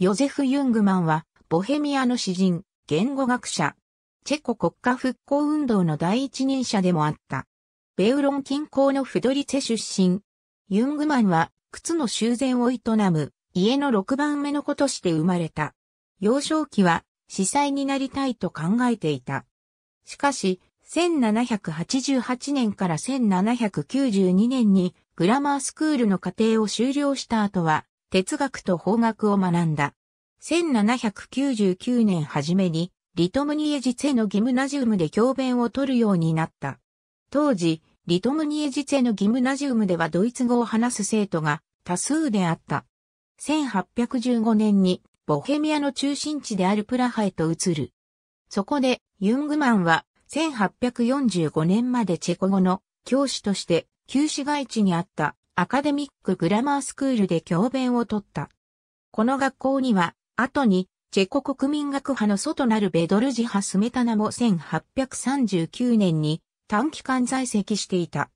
ヨゼフ・ユングマンは、ボヘミアの詩人、言語学者、チェコ国家復興運動の第一人者でもあった。ベウロン近郊のフドリツェ出身。ユングマンは、靴の修繕を営む、家の6番目の子として生まれた。幼少期は、司祭になりたいと考えていた。しかし、1788年から1792年にグラマースクールの課程を修了した後は、哲学と法学を学んだ。1799年初めに、リトムニエジツェのギムナジウムで教鞭を取るようになった。当時、リトムニエジツェのギムナジウムではドイツ語を話す生徒が多数であった。1815年にボヘミアの中心地であるプラハへと移る。そこでユングマンは1845年までチェコ語の教師として旧市街地にあったアカデミックグラマースクールで教鞭を取った。この学校には、後に、チェコ国民学派の祖となるベドルジハ・スメタナも1839年に短期間在籍していた。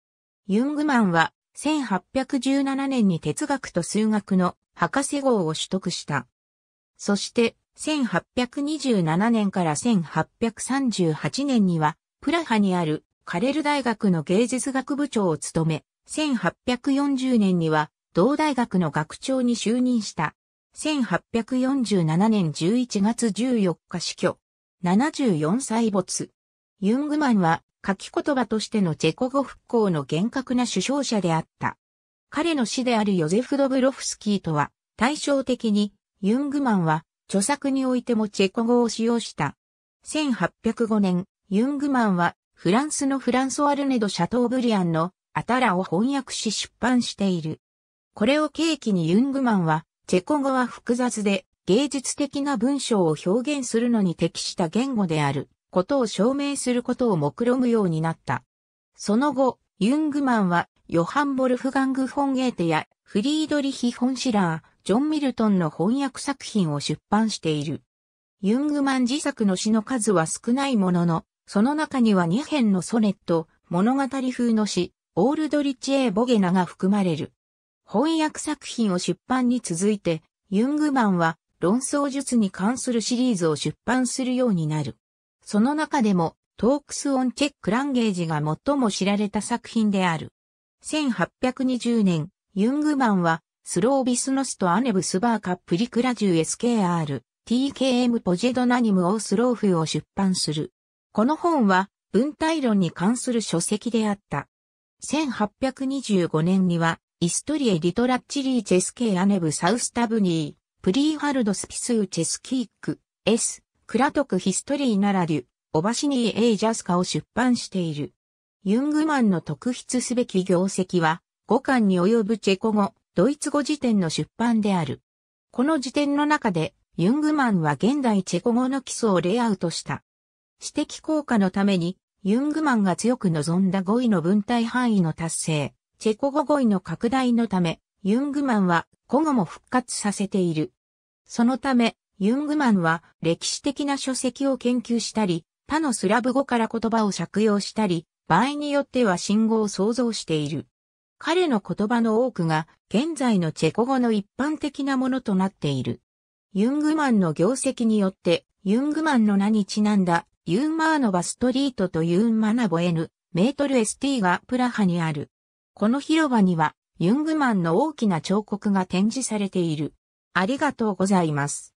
ユングマンは1817年に哲学と数学の博士号を取得した。そして1827年から1838年にはプラハにあるカレル大学の芸術学部長を務め、1840年には同大学の学長に就任した。1847年11月14日死去。74歳没。ユングマンは書き言葉としてのチェコ語復興の厳格な首相者であった。彼の死であるヨゼフ・ドブロフスキーとは対照的にユングマンは著作においてもチェコ語を使用した。1805年、ユングマンはフランスのフランソワルネド・シャトーブリアンのアタラを翻訳し出版している。これを契機にユングマンは、チェコ語は複雑で芸術的な文章を表現するのに適した言語であることを証明することを目論むようになった。その後、ユングマンはヨハン・ボルフガング・フォン・ゲーテやフリードリヒ・フォン・シラー、ジョン・ミルトンの翻訳作品を出版している。ユングマン自作の詩の数は少ないものの、その中には2編のソネット、物語風の詩、オールドリッチ・エー・ボゲナが含まれる。翻訳作品を出版に続いて、ユングマンは論争術に関するシリーズを出版するようになる。その中でも、トークス・オン・チェック・ランゲージが最も知られた作品である。1820年、ユングマンは、スロービスノスとアネブスバーカ・プリクラジュ SKR、TKM ポジェドナニム・オースローフを出版する。この本は、文体論に関する書籍であった。1825年には、イストリエ・リトラッチリー・チェスケアネブ・サウスタブニー、プリーハルド・スピスー・チェスキーク、S、クラトク・ヒストリー・ナラデュ、オバシニー・エイ・ジャスカを出版している。ユングマンの特筆すべき業績は、5巻に及ぶチェコ語、ドイツ語辞典の出版である。この辞典の中で、ユングマンは現代チェコ語の基礎をレイアウトした。指摘効果のために、ユングマンが強く望んだ語彙の文体範囲の達成、チェコ語語彙の拡大のため、ユングマンは古語も復活させている。そのため、ユングマンは歴史的な書籍を研究したり、他のスラブ語から言葉を借用したり、場合によっては信号を創造している。彼の言葉の多くが現在のチェコ語の一般的なものとなっている。ユングマンの業績によって、ユングマンの名にちなんだユーマーノバストリートとユーマナボ N メートル ST がプラハにある。この広場にはユングマンの大きな彫刻が展示されている。ありがとうございます。